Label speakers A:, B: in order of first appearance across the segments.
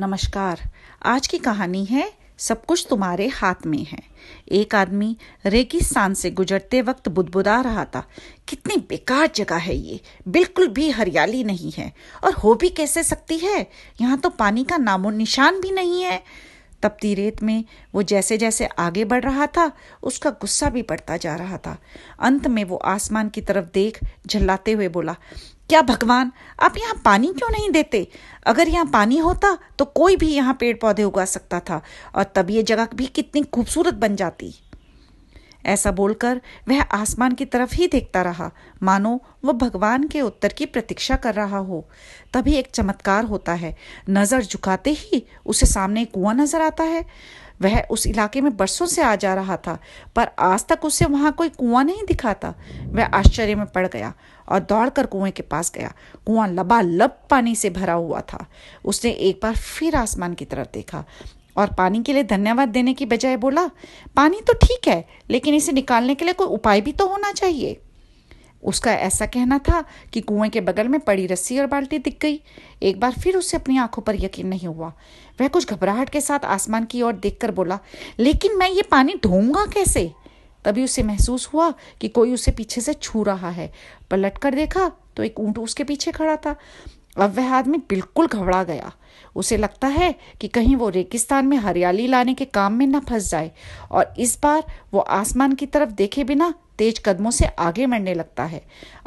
A: नमस्कार आज की कहानी है सब कुछ तुम्हारे हाथ में है एक आदमी रेगिस्तान से गुजरते वक्त बुदबुदा रहा था कितनी बेकार जगह है ये बिल्कुल भी हरियाली नहीं है और हो भी कैसे सकती है यहाँ तो पानी का नामो निशान भी नहीं है तपती रेत में वो जैसे जैसे आगे बढ़ रहा था उसका गुस्सा भी बढ़ता जा रहा था अंत में वो आसमान की तरफ देख झल्लाते हुए बोला क्या भगवान आप यहाँ पानी क्यों नहीं देते अगर यहाँ पानी होता तो कोई भी यहाँ पेड़ पौधे उगा सकता था और तब ये जगह भी कितनी खूबसूरत बन जाती ऐसा बोलकर वह आसमान की तरफ ही देखता रहा मानो वह भगवान के उत्तर की प्रतीक्षा कर रहा हो तभी एक चमत्कार होता है नज़र झुकाते ही उसे सामने कुआं नजर आता है वह उस इलाके में बरसों से आ जा रहा था पर आज तक उसे वहां कोई कुआं नहीं दिखा था वह आश्चर्य में पड़ गया और दौड़कर कुएं के पास गया कुआं लबालब पानी से भरा हुआ था उसने एक बार फिर आसमान की तरफ देखा और पानी के लिए धन्यवाद देने की बजाय बोला पानी तो ठीक है लेकिन इसे निकालने के लिए कोई उपाय भी तो होना चाहिए उसका ऐसा कहना था कि कुएं के बगल में पड़ी रस्सी और बाल्टी दिख गई एक बार फिर उसे अपनी आंखों पर यकीन नहीं हुआ वह कुछ घबराहट के साथ आसमान की ओर देखकर बोला लेकिन मैं ये पानी ढोऊंगा कैसे तभी उसे महसूस हुआ कि कोई उसे पीछे से छू रहा है पलट कर देखा तो एक ऊंट उसके पीछे खड़ा था अब वह आदमी बिल्कुल घबरा गया उसे लगता है कि कहीं वो रेगिस्तान में हरियाली लाने के काम में न फंस जाए और इस बार वो आसमान की तरफ देखे बिना तेज कदमों से आगे बढ़ने लगता है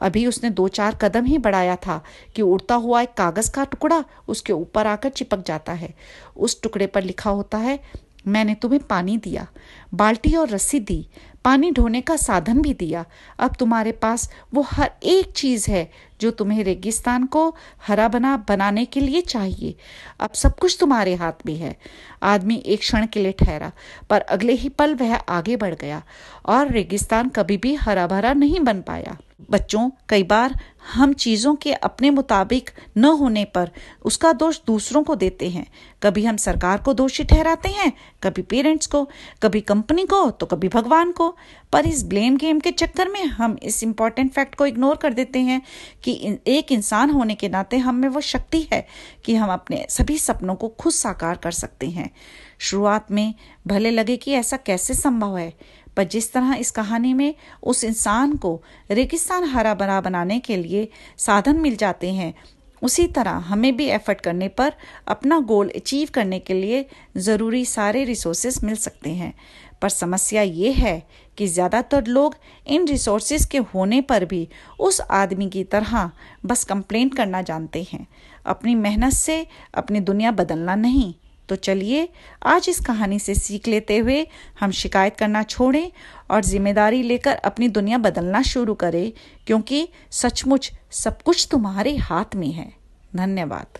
A: अभी उसने दो चार कदम ही बढ़ाया था कि उड़ता हुआ एक कागज का टुकड़ा उसके ऊपर आकर चिपक जाता है उस टुकड़े पर लिखा होता है मैंने तुम्हें पानी दिया बाल्टी और रस्सी दी पानी ढोने का साधन भी दिया अब तुम्हारे पास वो हर एक चीज है जो तुम्हें रेगिस्तान को हरा बना बनाने के लिए चाहिए अब सब कुछ तुम्हारे हाथ में है आदमी एक क्षण के लिए ठहरा पर अगले ही पल वह आगे बढ़ गया और रेगिस्तान कभी भी हरा भरा नहीं बन पाया बच्चों कई बार हम चीज़ों के अपने मुताबिक न होने पर उसका दोष दूसरों को देते हैं कभी हम सरकार को दोषी ठहराते हैं कभी पेरेंट्स को कभी कंपनी को तो कभी भगवान को पर इस ब्लेम गेम के चक्कर में हम इस इम्पॉर्टेंट फैक्ट को इग्नोर कर देते हैं कि एक इंसान होने के नाते हम में वो शक्ति है कि हम अपने सभी सपनों को खुद साकार कर सकते हैं शुरुआत में भले लगे कि ऐसा कैसे संभव है पर जिस तरह इस कहानी में उस इंसान को रेगिस्तान हरा भरा बनाने के लिए साधन मिल जाते हैं उसी तरह हमें भी एफर्ट करने पर अपना गोल अचीव करने के लिए ज़रूरी सारे रिसोर्स मिल सकते हैं पर समस्या ये है कि ज़्यादातर लोग इन रिसोर्सेज के होने पर भी उस आदमी की तरह बस कंप्लेंट करना जानते हैं अपनी मेहनत से अपनी दुनिया बदलना नहीं तो चलिए आज इस कहानी से सीख लेते हुए हम शिकायत करना छोड़ें और जिम्मेदारी लेकर अपनी दुनिया बदलना शुरू करें क्योंकि सचमुच सब कुछ तुम्हारे हाथ में है धन्यवाद